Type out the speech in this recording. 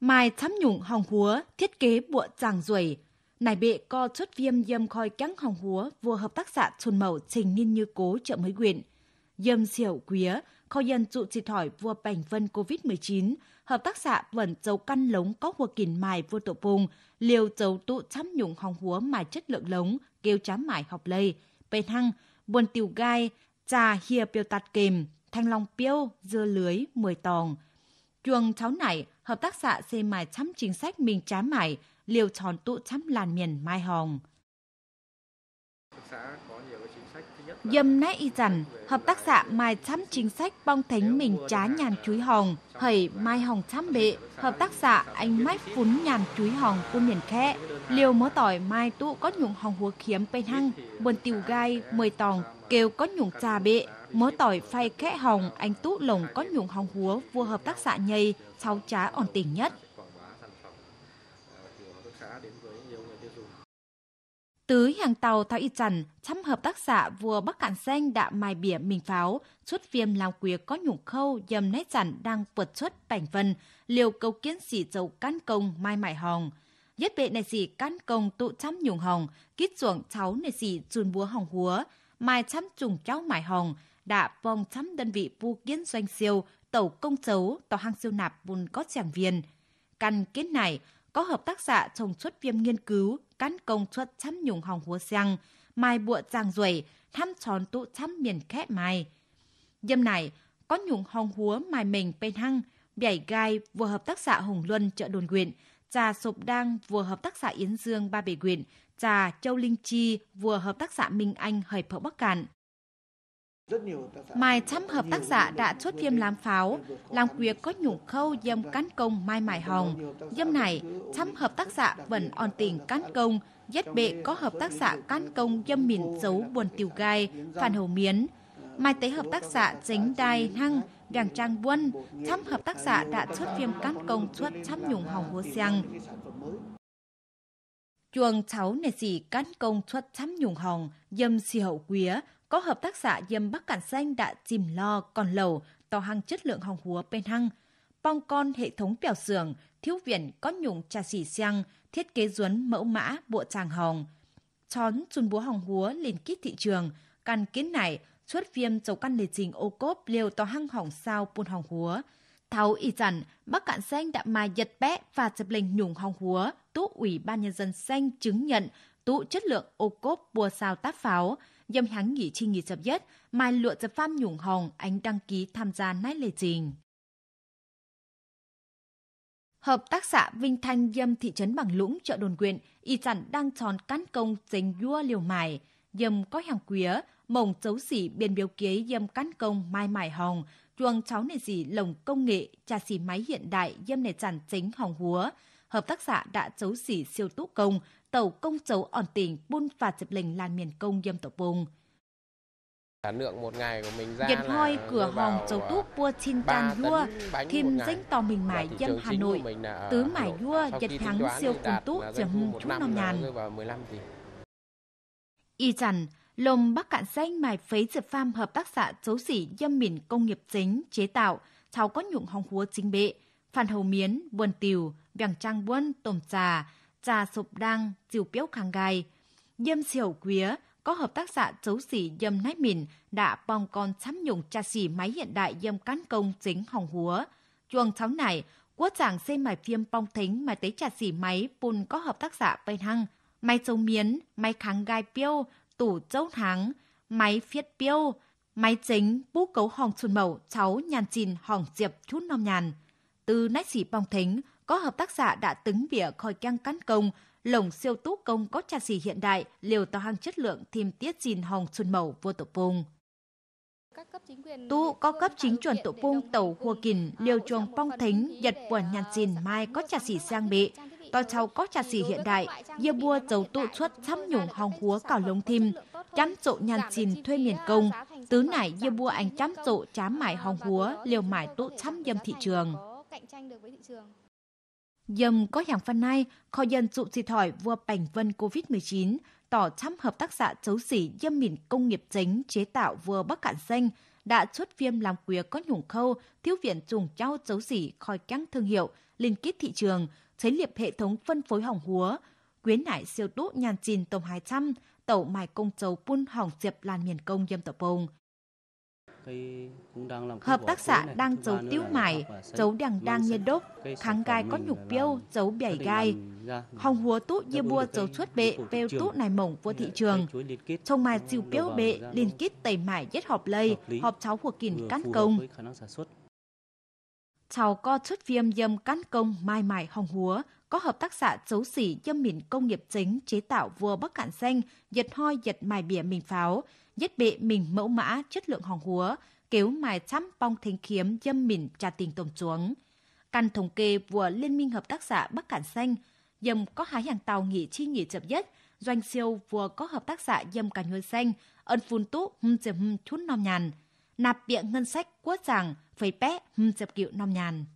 mai chấm nhũng hồng húa thiết kế bụa chàng ruồi nải bệ co chốt viêm dâm khoi cắn hồng húa vua hợp tác xã chuồn mẩu trình niên như cố chợ mới quyện dâm xiểu quía kho dân trụ chỉ thỏi vua bành vân covid 19 hợp tác xã vẫn dấu căn lống có hùa kìn mài vua tổ vùng liều dấu tụ chấm nhũng hồng húa mài chất lượng lống kêu chám mài học lây bê thăng buồn tiêu gai trà hìa piêu tạt kềm thanh long piêu dưa lưới mười tòng chuồng cháu này hợp tác xã xây mài chăm chính sách mình trá mài liều tròn tụ chăm làn miền mai hồng Dâm nãy y rằng, hợp tác xã Mai Chăm chính sách bong thánh mình trá nhàn chuối hồng, hầy Mai Hồng Chăm bệ, hợp tác xã anh mách phún nhàn chuối hồng của miền khẽ. Liều mỡ tỏi Mai tụ có nhụng hồng húa khiếm bên hăng, buồn tiêu gai, mười tòng, kêu có nhụng trà bệ, mớ tỏi phay khẽ hồng anh tú lồng có nhụng hồng húa vua hợp tác xã nhây sáu trá ổn tỉnh nhất Tứ hàng tàu tháo y chằn, trăm hợp tác xã vua Bắc Cạn Xanh đã mài bỉa mình pháo, chút viêm lao quyệt có nhủng khâu dầm nét chằn đang vượt xuất bảnh vân, liều cầu kiến sĩ dầu can công mai mại hồng. Nhất bệ này sĩ can công tụ chăm nhủng hồng, kít chuộng cháu này sĩ chun búa hồng húa, mai chăm trùng cháu mại hồng, đã vòng trăm đơn vị vụ kiến doanh siêu tàu công chấu tàu hang siêu nạp bùn có tràng viên. Căn kết này có hợp tác xã trồng chuất viêm nghiên cứu cán công chuất chăm nhung hòng húa sang mai bụa giang ruồi thăm tròn tụ chăm miền khẽ mai. Dâm này có nhung hòng húa mai mình bên hăng bảy gai vừa hợp tác xã Hùng Luân chợ đồn huyện, trà sụp đang vừa hợp tác xã Yến Dương ba bể huyện, trà Châu Linh Chi vừa hợp tác xã Minh Anh hời phở Bắc Cạn. Mai trăm ờ, hợp tác giả đã chốt phim làm pháo, làm việc có nhũng khâu dâm cán công mai mài hồng. Dâm này, trăm hợp tác giả vẫn on tình cán công, dết bệ có hợp tác giả cán công dâm mìn dấu buồn tiểu gai, phản hầu miến. Mai tế hợp tác giả chính đai hăng, vàng trang buôn, trăm hợp tác giả đã chốt phim cán công chốt trăm nhũng hồng hô xiang Chuồng cháu nè gì cán công chốt trăm nhũng hồng, dâm si hậu quía, có hợp tác xã dâm Bắc Cản Xanh đã chìm lo còn lầu to hàng chất lượng hồng húa bên hăng. Bong con hệ thống bèo xưởng, thiếu viện có nhung trà xỉ xăng, thiết kế duấn mẫu mã bộ tràng hồng. Chón chun búa hồng húa liền kít thị trường, căn kiến này xuất viêm dầu căn lề trình ô cốp liều to hăng hỏng sao buôn hồng húa. Tháo ý rằng Bắc Cạn Xanh đã mài giật bé và dập lệnh nhung hồng húa, tú ủy ban nhân dân xanh chứng nhận tú chất lượng ô cốp bùa sao táp pháo, dâm hắn nghỉ chi nghỉ chập nhất, mai lụa chập pham nhủng hồng, anh đăng ký tham gia nái lệ trình. Hợp tác xã Vinh Thanh dâm thị trấn Bằng Lũng chợ đồn quyện y sản đang tròn cán công dành vua liều mài, dâm có hàng quía, mồng dấu xỉ biên biểu kế dâm cán công mai mài hồng, chuồng cháu này gì lồng công nghệ, trà xỉ máy hiện đại dâm này chẳng chính hồng húa, hợp tác xã đã chấu xỉ siêu túc công, tàu công chấu ổn tỉnh buôn và dịp lình làn miền công dâm tộc vùng. Sản lượng một ngày của mình ra Nhật hoi cửa hòm chấu à, túc bua chin chan lua, thêm danh tò mình mải dân à, Hà Nội, tứ mải lua, nhật thắng siêu cùng túc trường chú năm nhàn. Y chẳng, lồng Bắc Cạn Xanh mài phế dịp pham hợp tác xã chấu xỉ dâm miền công nghiệp chính chế tạo, cháu có nhụng hong húa chính bệ, phản hầu miến, buồn tiều, bằng trang buôn tôm trà, trà sụp đăng, chiều biếu kháng gai. Dâm xỉu quía, có hợp tác xã chấu xỉ dâm nách mìn đã bong con chấm nhung trà xỉ máy hiện đại dâm cán công chính hồng húa. Chuồng cháu này, quốc trạng xây mải phim bong thính mà tới trà xỉ máy bùn có hợp tác xã bên hăng. Máy châu miến, máy kháng gai piêu, tủ châu thắng, máy phiết piêu, máy chính bú cấu hòng chuồn mẩu cháu nhàn chìn hòng diệp chút nom nhàn. Từ nách xỉ bong thính, có hợp tác xã đã tính vỉa khỏi căng cán công, lồng siêu tú công có trà xì hiện đại, liều to hàng chất lượng thêm tiết gìn hồng xuân màu vô tổ vùng. Tu có cấp chính chuẩn tổ vùng tàu hùa kỳnh, liều chuồng pong thính, nhật quần nhàn gìn mai có trà xì sang bị, to cháu có trà xì hiện đại, dưa bua dấu tụ xuất thăm nhủng hòng húa cảo lông thim, chăm rộ nhàn xin thuê miền à, công, tứ nải dưa bua anh chăm rộ chám mải hòng húa, ờ, liều mải tụ thăm dâm thị trường. Dầm có hàng phân nay, kho dân dụ gì thỏi vua bành vân COVID-19, tỏ trăm hợp tác xã chấu xỉ dâm mìn công nghiệp chính chế tạo vừa bắc cạn xanh, đã xuất phim làm quía có nhủng khâu, thiếu viện trùng trao chấu xỉ khỏi căng thương hiệu, liên kết thị trường, chế liệp hệ thống phân phối hỏng húa, quyến nải siêu tụ nhàn chìn tổng 200, tẩu mài công chấu buôn hỏng diệp làn miền công dâm tập bồng. Hợp tác xã đang giấu tiêu mải, giấu đằng đang nhân đốc, kháng gai có nhục biêu, giấu bảy gai. Hồng hùa tú, dê bua giấu xuất bệ, bêu tú này mỏng vô thị trường. Trong mai siêu biêu bệ, liên kết tẩy mải giết họp lây, họp cháu của kỳnh cán công cháu co xuất viêm dâm cán công mai mài hồng húa có hợp tác xã chấu xỉ dâm mìn công nghiệp chính chế tạo vua bắc cạn xanh giật hoi giật mài bìa mình pháo nhất bị mình mẫu mã chất lượng hòn húa, kéo mài chăm bong thính kiếm dâm mịn trà tình tổng xuống Căn thống kê của Liên minh Hợp tác xã Bắc Cản Xanh, dâm có hái hàng tàu nghỉ chi nghỉ chậm nhất, doanh siêu vừa có hợp tác xã dâm cả nhuôi xanh, ân phun tú hâm chậm hâm chút nom nhàn, nạp biện ngân sách quốc rằng phẩy bé hâm chậm kiệu nom nhàn.